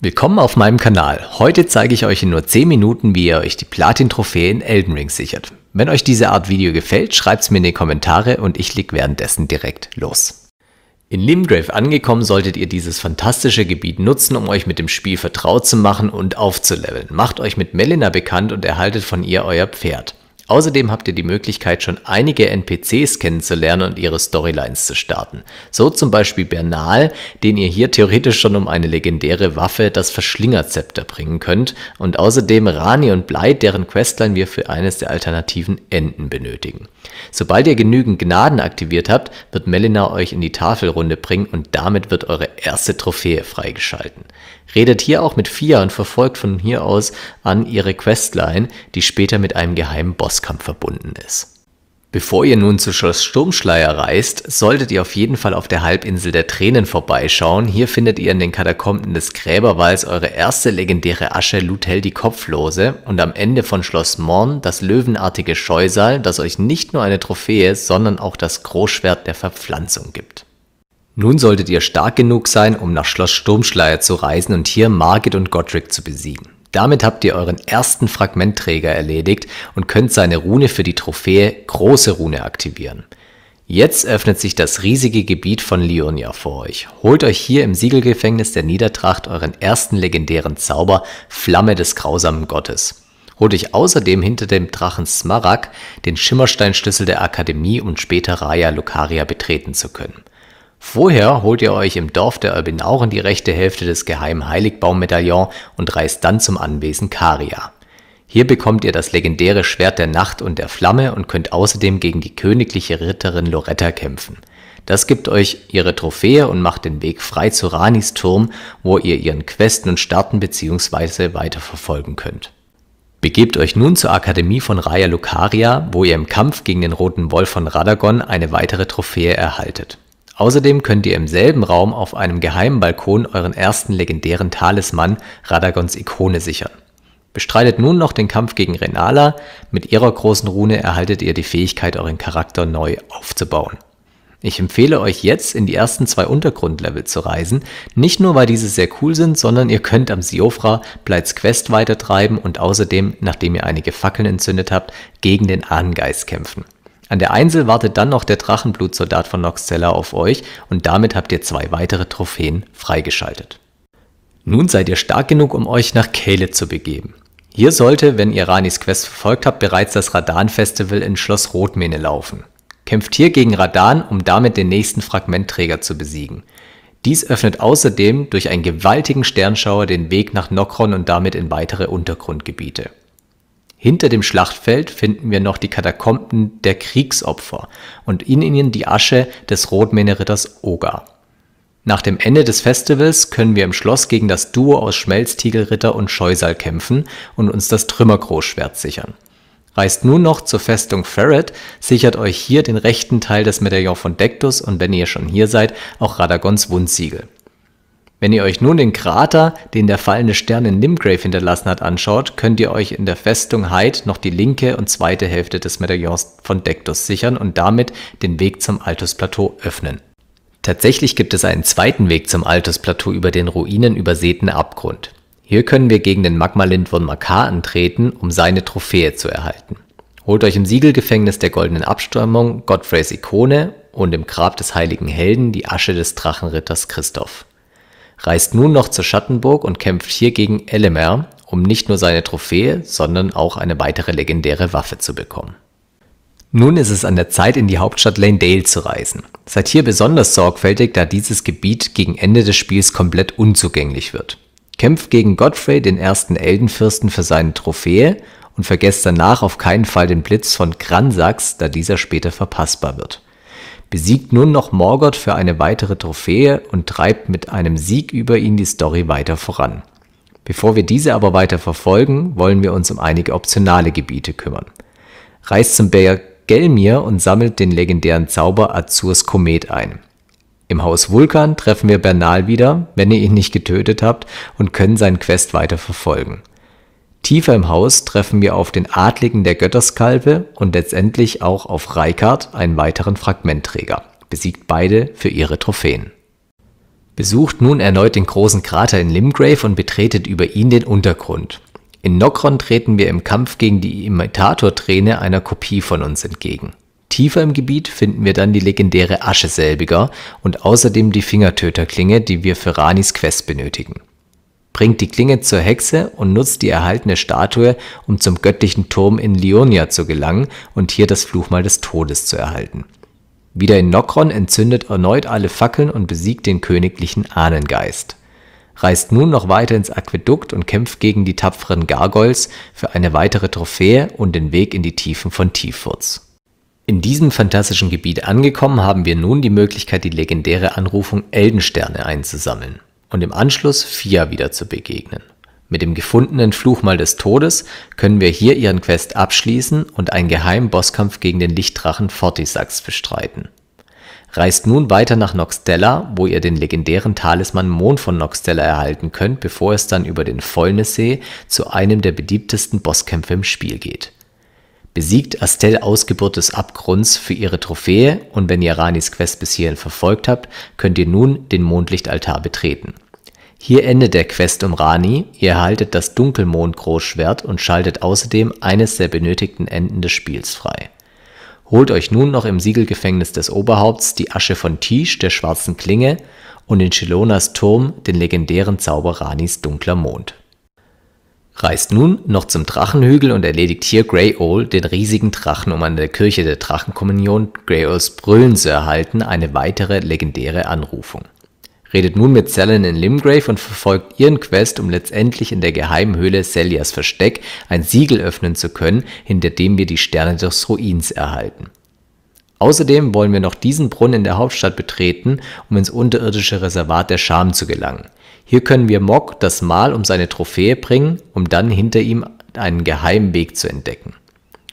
Willkommen auf meinem Kanal. Heute zeige ich euch in nur 10 Minuten, wie ihr euch die Platin-Trophäe in Elden Ring sichert. Wenn euch diese Art Video gefällt, schreibt's mir in die Kommentare und ich leg währenddessen direkt los. In Limgrave angekommen solltet ihr dieses fantastische Gebiet nutzen, um euch mit dem Spiel vertraut zu machen und aufzuleveln. Macht euch mit Melina bekannt und erhaltet von ihr euer Pferd. Außerdem habt ihr die Möglichkeit, schon einige NPCs kennenzulernen und ihre Storylines zu starten. So zum Beispiel Bernal, den ihr hier theoretisch schon um eine legendäre Waffe, das Verschlingerzepter, bringen könnt und außerdem Rani und Blei, deren Questline wir für eines der alternativen Enden benötigen. Sobald ihr genügend Gnaden aktiviert habt, wird Melina euch in die Tafelrunde bringen und damit wird eure erste Trophäe freigeschalten. Redet hier auch mit Fia und verfolgt von hier aus an ihre Questline, die später mit einem geheimen Boss Boxkampf verbunden ist. Bevor ihr nun zu Schloss Sturmschleier reist, solltet ihr auf jeden Fall auf der Halbinsel der Tränen vorbeischauen. Hier findet ihr in den Katakomben des Gräberwalls eure erste legendäre Asche Lutel die Kopflose und am Ende von Schloss Morn das löwenartige Scheusal, das euch nicht nur eine Trophäe, sondern auch das Großschwert der Verpflanzung gibt. Nun solltet ihr stark genug sein, um nach Schloss Sturmschleier zu reisen und hier Margit und Godric zu besiegen. Damit habt ihr euren ersten Fragmentträger erledigt und könnt seine Rune für die Trophäe Große Rune aktivieren. Jetzt öffnet sich das riesige Gebiet von Leonia vor euch. Holt euch hier im Siegelgefängnis der Niedertracht euren ersten legendären Zauber Flamme des grausamen Gottes. Holt euch außerdem hinter dem Drachen Smarak den Schimmersteinschlüssel der Akademie, um später Raya Lucaria betreten zu können. Vorher holt ihr euch im Dorf der Albenauren die rechte Hälfte des geheimen Heiligbaum-Medaillons und reist dann zum Anwesen Caria. Hier bekommt ihr das legendäre Schwert der Nacht und der Flamme und könnt außerdem gegen die königliche Ritterin Loretta kämpfen. Das gibt euch ihre Trophäe und macht den Weg frei zu Ranis Turm, wo ihr ihren Questen und Starten bzw. weiterverfolgen könnt. Begebt euch nun zur Akademie von Raya Lucaria, wo ihr im Kampf gegen den Roten Wolf von Radagon eine weitere Trophäe erhaltet. Außerdem könnt ihr im selben Raum auf einem geheimen Balkon euren ersten legendären Talisman, Radagons Ikone, sichern. Bestreitet nun noch den Kampf gegen Renala, mit ihrer großen Rune erhaltet ihr die Fähigkeit, euren Charakter neu aufzubauen. Ich empfehle euch jetzt, in die ersten zwei Untergrundlevel zu reisen, nicht nur weil diese sehr cool sind, sondern ihr könnt am Siofra Blights Quest weitertreiben und außerdem, nachdem ihr einige Fackeln entzündet habt, gegen den Ahnengeist kämpfen. An der Einsel wartet dann noch der Drachenblutsoldat von Noxzella auf euch und damit habt ihr zwei weitere Trophäen freigeschaltet. Nun seid ihr stark genug, um euch nach Kale zu begeben. Hier sollte, wenn ihr Ranis Quest verfolgt habt, bereits das Radan-Festival in Schloss Rotmähne laufen. Kämpft hier gegen Radan, um damit den nächsten Fragmentträger zu besiegen. Dies öffnet außerdem durch einen gewaltigen Sternschauer den Weg nach Nokron und damit in weitere Untergrundgebiete. Hinter dem Schlachtfeld finden wir noch die Katakomben der Kriegsopfer und in ihnen die Asche des Rotmähneritters Oga. Nach dem Ende des Festivals können wir im Schloss gegen das Duo aus Schmelztiegelritter und Scheusal kämpfen und uns das Trümmergroßschwert sichern. Reist nun noch zur Festung Ferret, sichert euch hier den rechten Teil des Medaillons von Dektus und wenn ihr schon hier seid, auch Radagons Wundsiegel. Wenn ihr euch nun den Krater, den der fallende Stern in Nimgrave hinterlassen hat, anschaut, könnt ihr euch in der Festung Hyde noch die linke und zweite Hälfte des Medaillons von Dektus sichern und damit den Weg zum Altusplateau öffnen. Tatsächlich gibt es einen zweiten Weg zum Altusplateau über den ruinenübersäten Abgrund. Hier können wir gegen den Magmalind von Makar antreten, um seine Trophäe zu erhalten. Holt euch im Siegelgefängnis der goldenen Abstammung Godfreys Ikone und im Grab des heiligen Helden die Asche des Drachenritters Christoph reist nun noch zur Schattenburg und kämpft hier gegen Elemer, um nicht nur seine Trophäe, sondern auch eine weitere legendäre Waffe zu bekommen. Nun ist es an der Zeit, in die Hauptstadt Lane Dale zu reisen. Seid hier besonders sorgfältig, da dieses Gebiet gegen Ende des Spiels komplett unzugänglich wird. Kämpft gegen Godfrey, den ersten Eldenfürsten, für seine Trophäe und vergesst danach auf keinen Fall den Blitz von Kransax, da dieser später verpassbar wird besiegt nun noch Morgoth für eine weitere Trophäe und treibt mit einem Sieg über ihn die Story weiter voran. Bevor wir diese aber weiter verfolgen, wollen wir uns um einige optionale Gebiete kümmern. Reist zum Berg Gelmir und sammelt den legendären Zauber Azurs Komet ein. Im Haus Vulkan treffen wir Bernal wieder, wenn ihr ihn nicht getötet habt, und können seinen Quest weiter verfolgen. Tiefer im Haus treffen wir auf den Adligen der Götterskalpe und letztendlich auch auf Reikard, einen weiteren Fragmentträger, besiegt beide für ihre Trophäen. Besucht nun erneut den großen Krater in Limgrave und betretet über ihn den Untergrund. In Nokron treten wir im Kampf gegen die Imitator-Träne einer Kopie von uns entgegen. Tiefer im Gebiet finden wir dann die legendäre Asche selbiger und außerdem die Fingertöterklinge, die wir für Ranis Quest benötigen bringt die Klinge zur Hexe und nutzt die erhaltene Statue, um zum göttlichen Turm in Lyonia zu gelangen und hier das Fluchmal des Todes zu erhalten. Wieder in Nokron entzündet erneut alle Fackeln und besiegt den königlichen Ahnengeist. Reist nun noch weiter ins Aquädukt und kämpft gegen die tapferen Gargoyles für eine weitere Trophäe und den Weg in die Tiefen von Tiefwurz. In diesem fantastischen Gebiet angekommen, haben wir nun die Möglichkeit, die legendäre Anrufung Eldensterne einzusammeln und im Anschluss Fia wieder zu begegnen. Mit dem gefundenen Fluchmal des Todes können wir hier ihren Quest abschließen und einen geheimen Bosskampf gegen den Lichtdrachen Fortisax bestreiten. Reist nun weiter nach Noxtella, wo ihr den legendären Talisman Mond von Noxtella erhalten könnt, bevor es dann über den Fäulnissee zu einem der beliebtesten Bosskämpfe im Spiel geht. Besiegt Astell Ausgeburt des Abgrunds für ihre Trophäe und wenn ihr Ranis Quest bis hierhin verfolgt habt, könnt ihr nun den Mondlichtaltar betreten. Hier endet der Quest um Rani, ihr erhaltet das Dunkelmond-Großschwert und schaltet außerdem eines der benötigten Enden des Spiels frei. Holt euch nun noch im Siegelgefängnis des Oberhaupts die Asche von Tisch, der schwarzen Klinge, und in Chelonas Turm den legendären Zauber Ranis dunkler Mond reist nun noch zum Drachenhügel und erledigt hier Grey Owl, den riesigen Drachen, um an der Kirche der Drachenkommunion Grey Owls Brüllen zu erhalten, eine weitere legendäre Anrufung. Redet nun mit Selen in Limgrave und verfolgt ihren Quest, um letztendlich in der geheimen Höhle Celias Versteck ein Siegel öffnen zu können, hinter dem wir die Sterne des Ruins erhalten. Außerdem wollen wir noch diesen Brunnen in der Hauptstadt betreten, um ins unterirdische Reservat der Scham zu gelangen. Hier können wir Mock das Mal um seine Trophäe bringen, um dann hinter ihm einen geheimen Weg zu entdecken.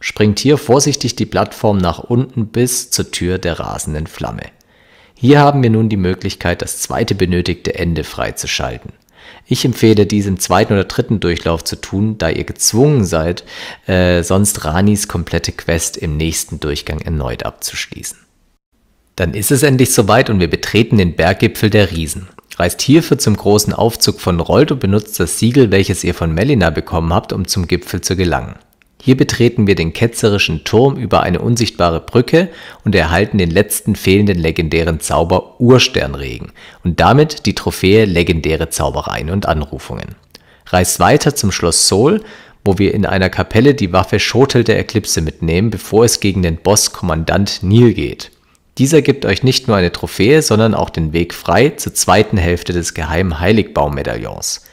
Springt hier vorsichtig die Plattform nach unten bis zur Tür der rasenden Flamme. Hier haben wir nun die Möglichkeit, das zweite benötigte Ende freizuschalten. Ich empfehle, dies im zweiten oder dritten Durchlauf zu tun, da ihr gezwungen seid, äh, sonst Ranis komplette Quest im nächsten Durchgang erneut abzuschließen. Dann ist es endlich soweit und wir betreten den Berggipfel der Riesen. Reist hierfür zum großen Aufzug von Rold und benutzt das Siegel, welches ihr von Melina bekommen habt, um zum Gipfel zu gelangen. Hier betreten wir den ketzerischen Turm über eine unsichtbare Brücke und erhalten den letzten fehlenden legendären Zauber Ursternregen und damit die Trophäe legendäre Zaubereien und Anrufungen. Reist weiter zum Schloss Sol, wo wir in einer Kapelle die Waffe Schotel der Eklipse mitnehmen, bevor es gegen den Boss-Kommandant Neil geht. Dieser gibt euch nicht nur eine Trophäe, sondern auch den Weg frei zur zweiten Hälfte des geheimen Heiligbaum-Medaillons.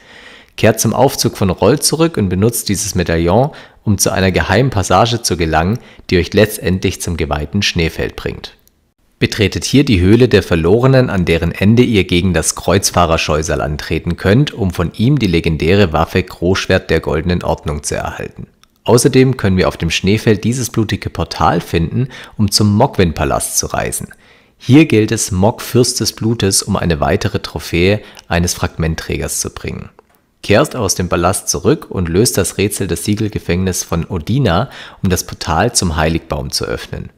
Kehrt zum Aufzug von Roll zurück und benutzt dieses Medaillon, um zu einer geheimen Passage zu gelangen, die euch letztendlich zum geweihten Schneefeld bringt. Betretet hier die Höhle der Verlorenen, an deren Ende ihr gegen das Kreuzfahrerscheusal antreten könnt, um von ihm die legendäre Waffe Großschwert der Goldenen Ordnung zu erhalten. Außerdem können wir auf dem Schneefeld dieses blutige Portal finden, um zum Mogwin-Palast zu reisen. Hier gilt es, Mog Fürst des Blutes um eine weitere Trophäe eines Fragmentträgers zu bringen kehrst aus dem Ballast zurück und löst das Rätsel des Siegelgefängnisses von Odina, um das Portal zum Heiligbaum zu öffnen.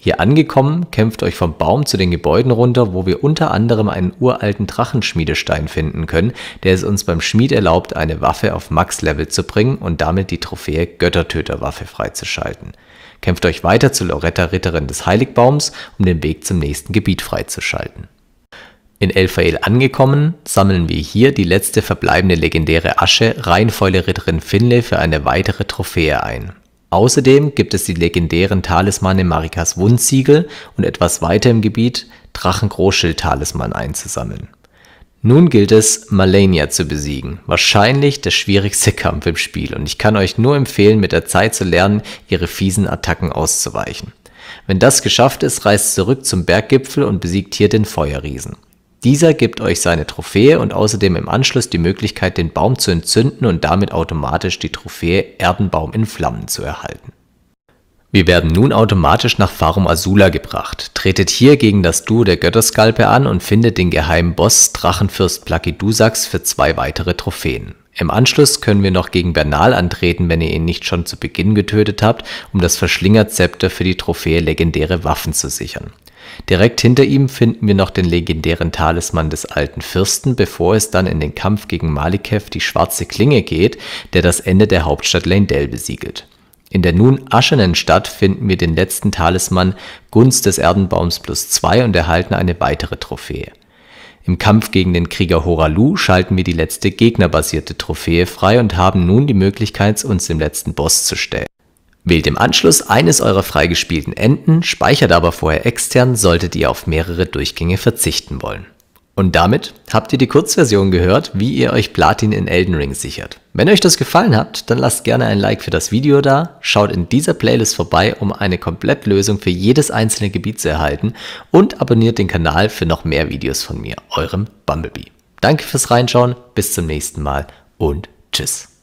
Hier angekommen, kämpft euch vom Baum zu den Gebäuden runter, wo wir unter anderem einen uralten Drachenschmiedestein finden können, der es uns beim Schmied erlaubt, eine Waffe auf Max-Level zu bringen und damit die Trophäe Göttertöterwaffe freizuschalten. Kämpft euch weiter zu Loretta Ritterin des Heiligbaums, um den Weg zum nächsten Gebiet freizuschalten. In Elfael angekommen, sammeln wir hier die letzte verbleibende legendäre Asche Reinfäule-Ritterin Finle für eine weitere Trophäe ein. Außerdem gibt es die legendären Talismane Marikas Wundsiegel und etwas weiter im Gebiet Drachengroßschild-Talisman einzusammeln. Nun gilt es, Malenia zu besiegen. Wahrscheinlich der schwierigste Kampf im Spiel und ich kann euch nur empfehlen, mit der Zeit zu lernen, ihre fiesen Attacken auszuweichen. Wenn das geschafft ist, reist zurück zum Berggipfel und besiegt hier den Feuerriesen. Dieser gibt euch seine Trophäe und außerdem im Anschluss die Möglichkeit, den Baum zu entzünden und damit automatisch die Trophäe Erdenbaum in Flammen zu erhalten. Wir werden nun automatisch nach Farum Azula gebracht. Tretet hier gegen das Duo der Götterskalpe an und findet den geheimen Boss Drachenfürst Plakidusax für zwei weitere Trophäen. Im Anschluss können wir noch gegen Bernal antreten, wenn ihr ihn nicht schon zu Beginn getötet habt, um das Verschlingerzepter für die Trophäe legendäre Waffen zu sichern. Direkt hinter ihm finden wir noch den legendären Talisman des alten Fürsten, bevor es dann in den Kampf gegen Malikev die Schwarze Klinge geht, der das Ende der Hauptstadt Leyndell besiegelt. In der nun aschenen Stadt finden wir den letzten Talisman Gunst des Erdenbaums plus 2 und erhalten eine weitere Trophäe. Im Kampf gegen den Krieger Horalu schalten wir die letzte gegnerbasierte Trophäe frei und haben nun die Möglichkeit, uns dem letzten Boss zu stellen. Wählt im Anschluss eines eurer freigespielten Enden, speichert aber vorher extern, solltet ihr auf mehrere Durchgänge verzichten wollen. Und damit habt ihr die Kurzversion gehört, wie ihr euch Platin in Elden Ring sichert. Wenn euch das gefallen hat, dann lasst gerne ein Like für das Video da, schaut in dieser Playlist vorbei, um eine Komplettlösung für jedes einzelne Gebiet zu erhalten und abonniert den Kanal für noch mehr Videos von mir, eurem Bumblebee. Danke fürs Reinschauen, bis zum nächsten Mal und tschüss.